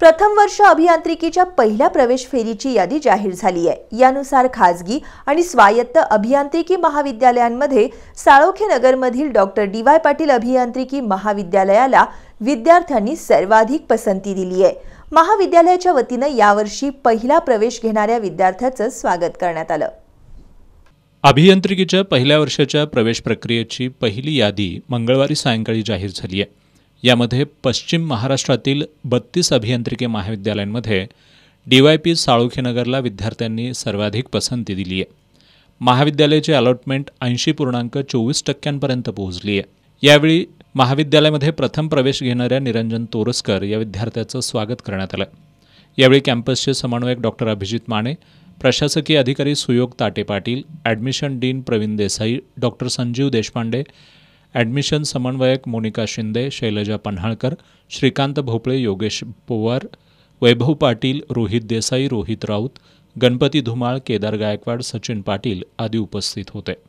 प्रथम वर्ष अभियांत्रिकीच्या पहिल्या प्रवेश फेरीची यादी जाहीर झाली आहे यानुसार खाजगी आणि स्वायत्त अभियांत्रिकी महाविद्यालयांमध्ये साळोखे नगरमधील डॉक्टर डी वाय पाटील अभियांत्रिकी महाविद्यालयाला विद्यार्थ्यांनी सर्वाधिक पसंती दिली आहे महाविद्यालयाच्या वतीनं यावर्षी पहिला प्रवेश घेणाऱ्या विद्यार्थ्याचं स्वागत करण्यात आलं अभियांत्रिकीच्या पहिल्या वर्षाच्या प्रवेश प्रक्रियेची पहिली यादी मंगळवारी सायंकाळी जाहीर झाली आहे यामध्ये पश्चिम महाराष्ट्रातील बत्तीस अभियांत्रिकी महाविद्यालयांमध्ये डी वाय पी साळुखेनगरला विद्यार्थ्यांनी सर्वाधिक पसंती दिली आहे महाविद्यालयाचे अलॉटमेंट ऐंशी पूर्णांक चोवीस टक्क्यांपर्यंत पोहोचली आहे यावेळी महाविद्यालयामध्ये प्रथम प्रवेश घेणाऱ्या निरंजन तोरसकर या विद्यार्थ्याचं स्वागत करण्यात आलं यावेळी कॅम्पसचे समन्वयक डॉक्टर अभिजित माने प्रशासकीय अधिकारी Suyog Tate Patil admission dean Pravin Desai doctor Sanjeev Deshpande admission समन्वयक मोनिका शिंदे शैलजा पन्हाळकर श्रीकांत भोपळे योगेश पोवार वैभव पाटील रोहित देसाई रोहित राऊत गणपती धुमाळ केदार गायकवाड सचिन पाटील आदी उपस्थित होते